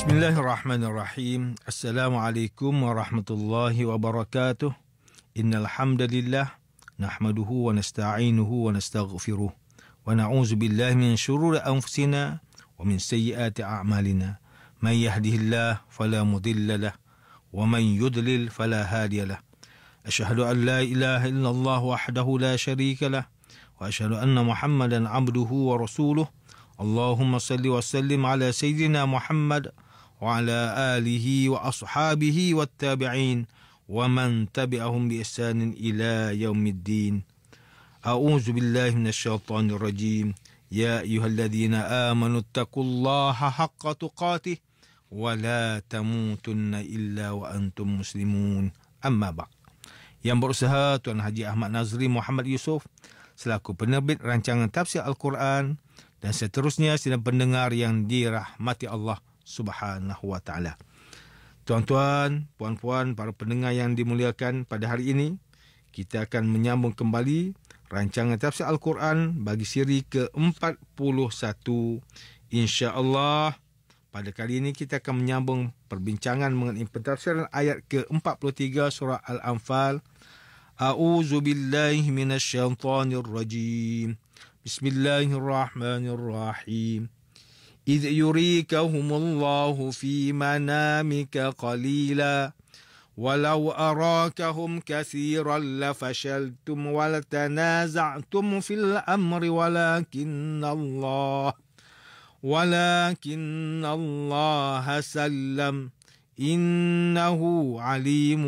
بسم الله الرحمن الرحيم السلام عليكم ورحمة الله وبركاته إن الحمد لله نحمده ونستعينه ونستغفره ونعوذ بالله من شرور أنفسنا ومن سيئات أعمالنا من يهده الله فلا مضل له ومن يضلل فلا هادي له أشهد أن لا إله إلا الله وحده لا شريك له وأشهد أن محمدا عبده ورسوله اللهم صل وسلم على سيدنا محمد وعلى آله وأصحابه والتابعين ومن تبعهم بإحسان إلى يوم الدين أعوذ بالله من الشيطان الرجيم يا أيها الذين آمنوا اتقوا الله حق تقاته ولا تموتن إلا وأنتم مسلمون أما بعد Yang berusaha Tuan Haji Ahmad Nazri Muhammad Yusof selaku penerbit rancangan tafsir Al-Quran dan seterusnya sila pendengar yang dirahmati Allah Subhanahu Wa Taala. Tuan-tuan, puan-puan, para pendengar yang dimuliakan pada hari ini, kita akan menyambung kembali rancangan tafsir Al-Quran bagi siri ke-41. Insya-Allah, pada kali ini kita akan menyambung perbincangan mengenai pentafsiran ayat ke-43 surah Al-Anfal. A'udzu billahi minasyaitonir rajim. Bismillahirrahmanirrahim. إذ يريكهم الله في منامك قليلا ولو أراكهم كثيرا لفشلتم ولتنازعتم في الأمر ولكن الله ولكن الله سلم إنه عليم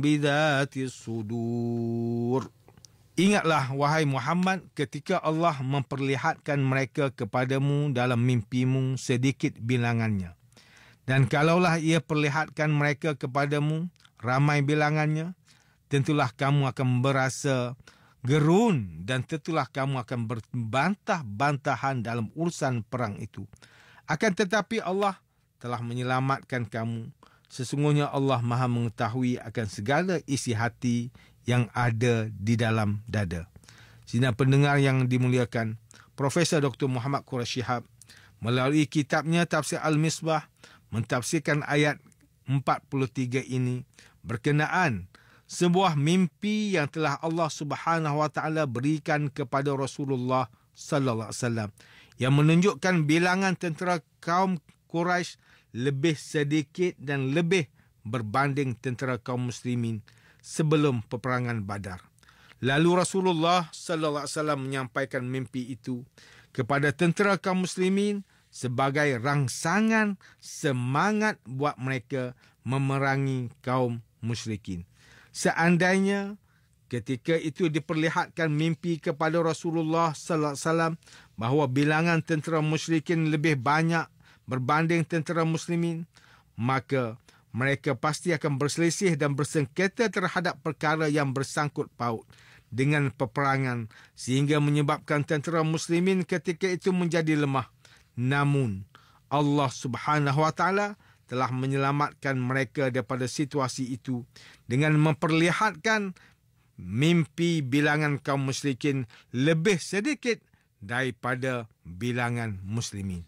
بذات الصدور Ingatlah, wahai Muhammad, ketika Allah memperlihatkan mereka kepadamu dalam mimpimu sedikit bilangannya. Dan kalaulah ia perlihatkan mereka kepadamu ramai bilangannya, tentulah kamu akan berasa gerun dan tentulah kamu akan berbantah-bantahan dalam urusan perang itu. Akan tetapi Allah telah menyelamatkan kamu. Sesungguhnya Allah maha mengetahui akan segala isi hati yang ada di dalam dada. Sina pendengar yang dimuliakan, Profesor Dr. Muhammad Quraish Shihab melalui kitabnya Tafsir Al-Misbah mentafsirkan ayat 43 ini berkenaan sebuah mimpi yang telah Allah Subhanahu Wa Taala berikan kepada Rasulullah Sallallahu Alaihi Wasallam yang menunjukkan bilangan tentera kaum Quraisy lebih sedikit dan lebih berbanding tentera kaum Muslimin sebelum peperangan Badar. Lalu Rasulullah sallallahu alaihi wasallam menyampaikan mimpi itu kepada tentera kaum muslimin sebagai rangsangan semangat buat mereka memerangi kaum musyrikin. Seandainya ketika itu diperlihatkan mimpi kepada Rasulullah sallallahu alaihi wasallam bahawa bilangan tentera musyrikin lebih banyak berbanding tentera muslimin, maka mereka pasti akan berselisih dan bersengketa terhadap perkara yang bersangkut paut dengan peperangan sehingga menyebabkan tentera muslimin ketika itu menjadi lemah namun Allah Subhanahu wa taala telah menyelamatkan mereka daripada situasi itu dengan memperlihatkan mimpi bilangan kaum muslimin lebih sedikit daripada bilangan muslimin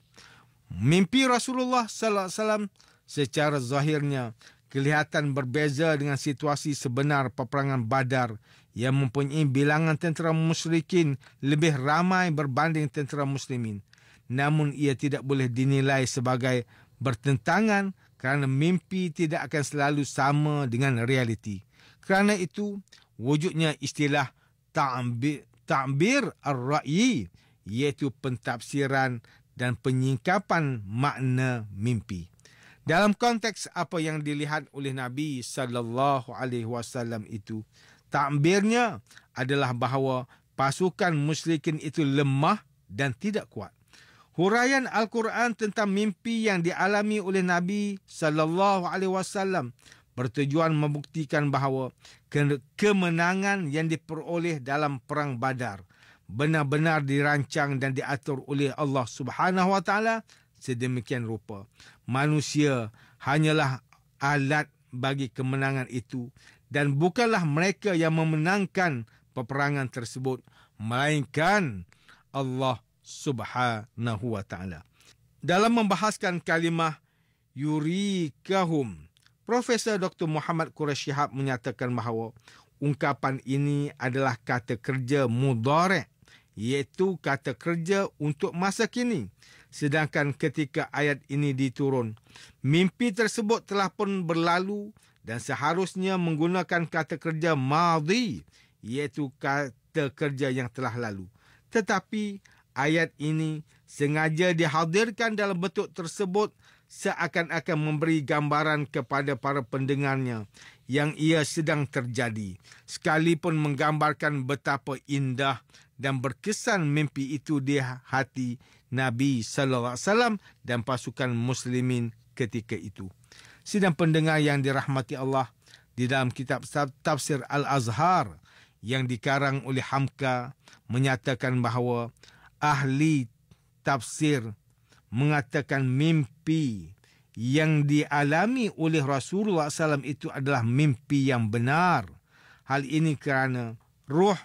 mimpi Rasulullah sallallahu alaihi wasallam secara zahirnya kelihatan berbeza dengan situasi sebenar peperangan Badar yang mempunyai bilangan tentera musyrikin lebih ramai berbanding tentera muslimin namun ia tidak boleh dinilai sebagai bertentangan kerana mimpi tidak akan selalu sama dengan realiti kerana itu wujudnya istilah ta'bir ta'bir ar-ra'yi iaitu pentafsiran dan penyingkapan makna mimpi dalam konteks apa yang dilihat oleh Nabi sallallahu alaihi wasallam itu takbirnya adalah bahawa pasukan musyrikin itu lemah dan tidak kuat huraian al-Quran tentang mimpi yang dialami oleh Nabi sallallahu alaihi wasallam bertujuan membuktikan bahawa kemenangan yang diperoleh dalam perang Badar benar-benar dirancang dan diatur oleh Allah Subhanahu wa taala sedemikian rupa. Manusia hanyalah alat bagi kemenangan itu dan bukanlah mereka yang memenangkan peperangan tersebut melainkan Allah Subhanahu wa taala. Dalam membahaskan kalimah yurikahum, Profesor Dr. Muhammad Quraish Shihab menyatakan bahawa ungkapan ini adalah kata kerja mudhari' iaitu kata kerja untuk masa kini. Sedangkan ketika ayat ini diturun, mimpi tersebut telah pun berlalu dan seharusnya menggunakan kata kerja madhi, iaitu kata kerja yang telah lalu. Tetapi ayat ini sengaja dihadirkan dalam bentuk tersebut seakan-akan memberi gambaran kepada para pendengarnya yang ia sedang terjadi. Sekalipun menggambarkan betapa indah dan berkesan mimpi itu di hati Nabi sallallahu alaihi wasallam dan pasukan muslimin ketika itu. Sidang pendengar yang dirahmati Allah di dalam kitab tafsir Al-Azhar yang dikarang oleh Hamka menyatakan bahawa ahli tafsir mengatakan mimpi yang dialami oleh Rasulullah Sallam itu adalah mimpi yang benar. Hal ini kerana ruh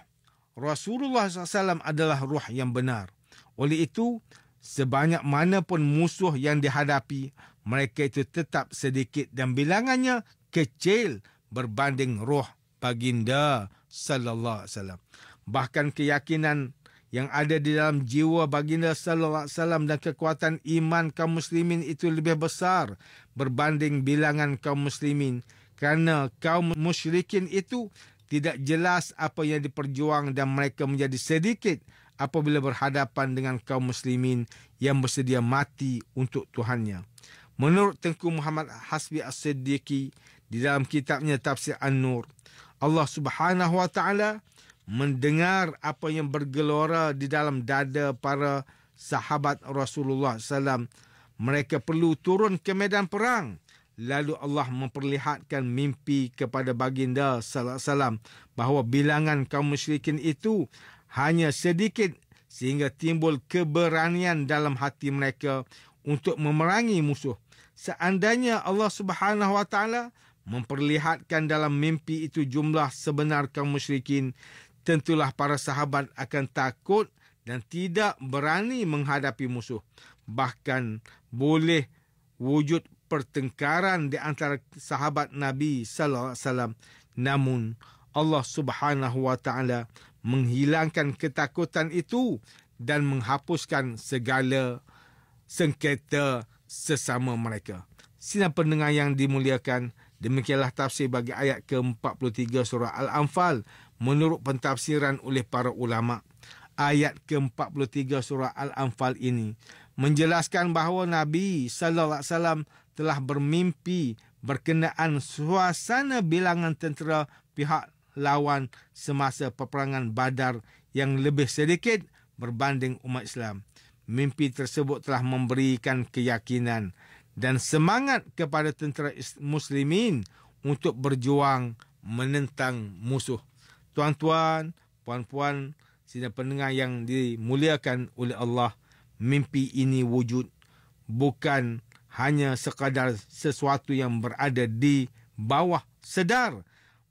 Rasulullah SAW adalah ruh yang benar. Oleh itu, sebanyak mana pun musuh yang dihadapi, mereka itu tetap sedikit dan bilangannya kecil berbanding ruh baginda sallallahu alaihi wasallam. Bahkan keyakinan yang ada di dalam jiwa baginda sallallahu alaihi wasallam dan kekuatan iman kaum muslimin itu lebih besar berbanding bilangan kaum muslimin kerana kaum musyrikin itu tidak jelas apa yang diperjuang dan mereka menjadi sedikit apabila berhadapan dengan kaum muslimin yang bersedia mati untuk Tuhannya. Menurut Tengku Muhammad Hasbi As-Siddiqi di dalam kitabnya Tafsir An-Nur, Allah Subhanahu Wa Taala mendengar apa yang bergelora di dalam dada para sahabat Rasulullah Sallam. Mereka perlu turun ke medan perang lalu Allah memperlihatkan mimpi kepada baginda sallallahu alaihi wasallam bahawa bilangan kaum musyrikin itu hanya sedikit sehingga timbul keberanian dalam hati mereka untuk memerangi musuh seandainya Allah Subhanahu wa taala memperlihatkan dalam mimpi itu jumlah sebenar kaum musyrikin tentulah para sahabat akan takut dan tidak berani menghadapi musuh bahkan boleh wujud pertengkaran di antara sahabat Nabi sallallahu alaihi wasallam namun Allah Subhanahu wa taala menghilangkan ketakutan itu dan menghapuskan segala sengketa sesama mereka. Sinar pendengar yang dimuliakan, demikianlah tafsir bagi ayat ke-43 surah Al-Anfal menurut pentafsiran oleh para ulama. Ayat ke-43 surah Al-Anfal ini menjelaskan bahawa Nabi sallallahu alaihi wasallam telah bermimpi berkenaan suasana bilangan tentera pihak lawan semasa peperangan Badar yang lebih sedikit berbanding umat Islam. Mimpi tersebut telah memberikan keyakinan dan semangat kepada tentera muslimin untuk berjuang menentang musuh. Tuan-tuan, puan-puan, sidang pendengar yang dimuliakan oleh Allah, mimpi ini wujud bukan hanya sekadar sesuatu yang berada di bawah sedar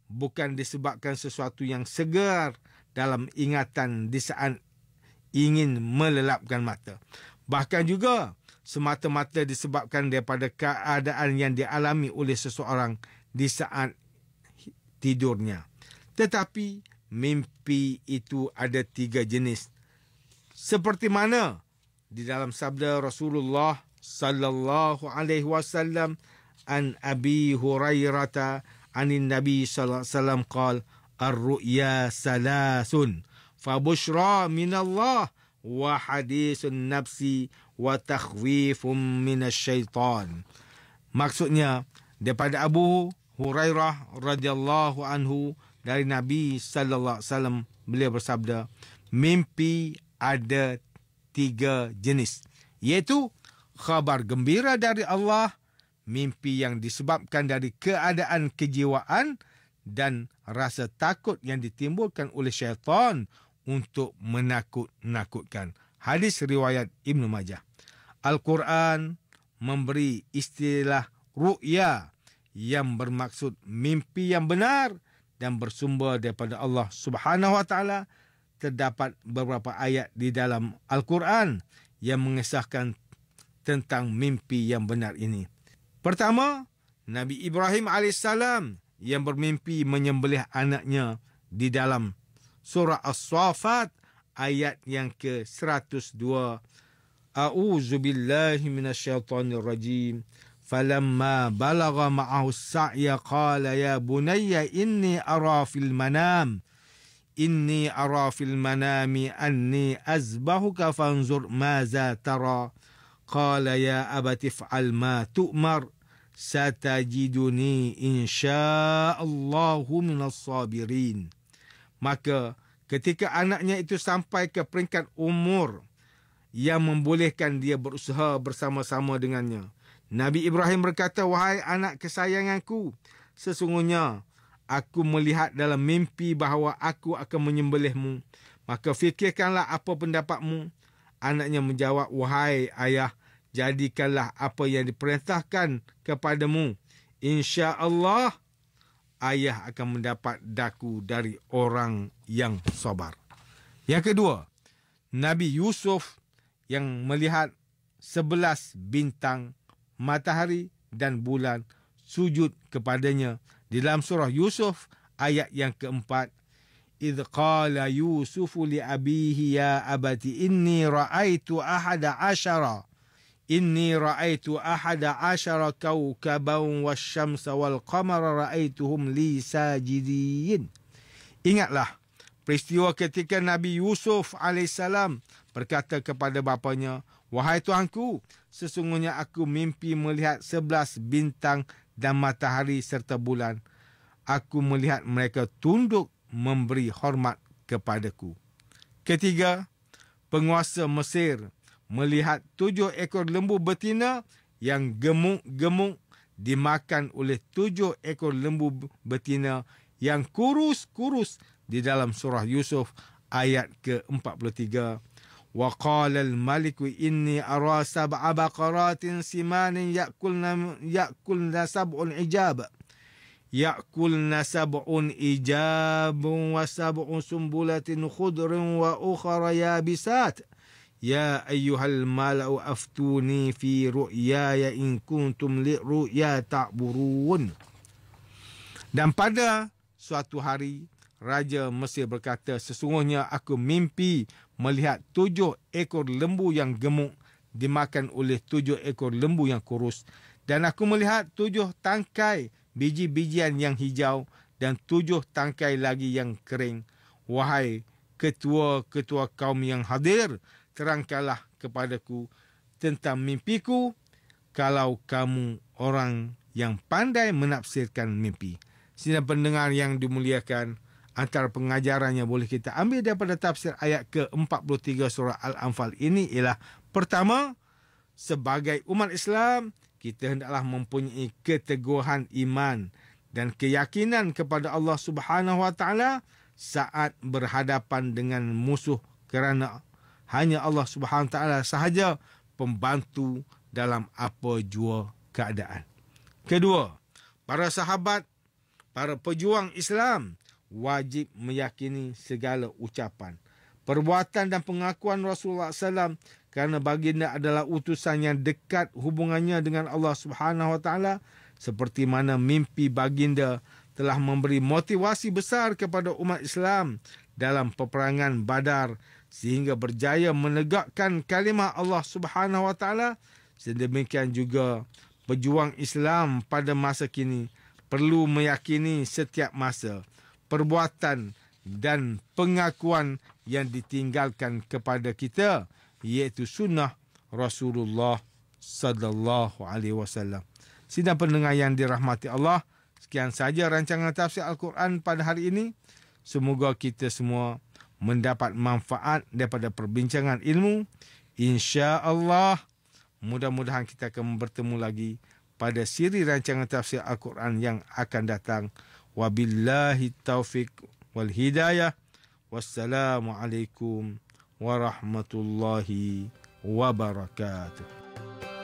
bukan disebabkan sesuatu yang segar dalam ingatan di saat ingin melelapkan mata bahkan juga semata-mata disebabkan daripada keadaan yang dialami oleh seseorang di saat tidurnya tetapi mimpi itu ada tiga jenis seperti mana di dalam sabda Rasulullah sallallahu alaihi wasallam an Abi Hurairah an Nabi sallallahu alaihi wasallam qal ar-ru'ya salasun fa bushra min Allah wa hadisun nafsi wa takhwifum min asy shaytan Maksudnya daripada Abu Hurairah radhiyallahu anhu dari Nabi sallallahu alaihi wasallam beliau bersabda mimpi ada tiga jenis iaitu khabar gembira dari Allah, mimpi yang disebabkan dari keadaan kejiwaan dan rasa takut yang ditimbulkan oleh syaitan untuk menakut-nakutkan. Hadis riwayat Ibn Majah. Al-Quran memberi istilah ru'ya yang bermaksud mimpi yang benar dan bersumber daripada Allah Subhanahu wa taala terdapat beberapa ayat di dalam Al-Quran yang mengesahkan tentang mimpi yang benar ini. Pertama, Nabi Ibrahim AS yang bermimpi menyembelih anaknya di dalam surah As-Safat ayat yang ke-102. A'udzu billahi minasyaitonir rajim. Falamma balagha ma'ahu sa'ya qala ya bunayya inni ara fil manam inni ara fil manami anni azbahuka fanzur ma za tara. قال يا أبت افعل ما تؤمر ستجدني إن شاء الله من الصابرين maka ketika anaknya itu sampai ke peringkat umur yang membolehkan dia berusaha bersama-sama dengannya Nabi Ibrahim berkata wahai anak kesayanganku sesungguhnya aku melihat dalam mimpi bahawa aku akan menyembelihmu maka fikirkanlah apa pendapatmu Anaknya menjawab, Wahai ayah, jadikanlah apa yang diperintahkan kepadamu. Insya Allah, ayah akan mendapat daku dari orang yang sabar. Yang kedua, Nabi Yusuf yang melihat sebelas bintang, matahari dan bulan sujud kepadanya. Di dalam surah Yusuf, ayat yang keempat إذ قال يوسف لأبيه يا أبت إني رأيت أحد عشر إني رأيت أحد عشر كوكبا والشمس والقمر رأيتهم لي ساجدين Ingatlah peristiwa ketika Nabi Yusuf AS berkata kepada bapanya Wahai Tuhanku, sesungguhnya aku mimpi melihat sebelas bintang dan matahari serta bulan. Aku melihat mereka tunduk memberi hormat kepadaku. Ketiga, penguasa Mesir melihat tujuh ekor lembu betina yang gemuk-gemuk dimakan oleh tujuh ekor lembu betina yang kurus-kurus di dalam surah Yusuf ayat ke-43. Wa qala al Maliku inni ara sab'a baqaratin simanin ya'kulna ya'kulna sab'un ijaba ya'kul nasab'un ijabun wa sab'un sumbulatin khudrin wa ukhra bisat. ya ayyuhal mala'u aftuni fi ru'yaya in kuntum li ru'ya ta'burun dan pada suatu hari Raja Mesir berkata, sesungguhnya aku mimpi melihat tujuh ekor lembu yang gemuk dimakan oleh tujuh ekor lembu yang kurus. Dan aku melihat tujuh tangkai biji-bijian yang hijau dan tujuh tangkai lagi yang kering. Wahai ketua-ketua kaum yang hadir, terangkanlah kepadaku tentang mimpiku kalau kamu orang yang pandai menafsirkan mimpi. Sila pendengar yang dimuliakan, antara pengajarannya boleh kita ambil daripada tafsir ayat ke-43 surah Al-Anfal ini ialah pertama, sebagai umat Islam, kita hendaklah mempunyai keteguhan iman dan keyakinan kepada Allah Subhanahu Wa Taala saat berhadapan dengan musuh kerana hanya Allah Subhanahu Wa Taala sahaja pembantu dalam apa jua keadaan. Kedua, para sahabat, para pejuang Islam wajib meyakini segala ucapan perbuatan dan pengakuan Rasulullah SAW kerana baginda adalah utusan yang dekat hubungannya dengan Allah Subhanahu Wa Taala seperti mana mimpi baginda telah memberi motivasi besar kepada umat Islam dalam peperangan Badar sehingga berjaya menegakkan kalimah Allah Subhanahu Wa Taala sedemikian juga pejuang Islam pada masa kini perlu meyakini setiap masa perbuatan dan pengakuan yang ditinggalkan kepada kita iaitu sunnah Rasulullah sallallahu alaihi wasallam. Sidang pendengar yang dirahmati Allah, sekian saja rancangan tafsir Al-Quran pada hari ini. Semoga kita semua mendapat manfaat daripada perbincangan ilmu. Insya-Allah, mudah-mudahan kita akan bertemu lagi pada siri rancangan tafsir Al-Quran yang akan datang. Wabillahi Taufik. والهدايه والسلام عليكم ورحمه الله وبركاته.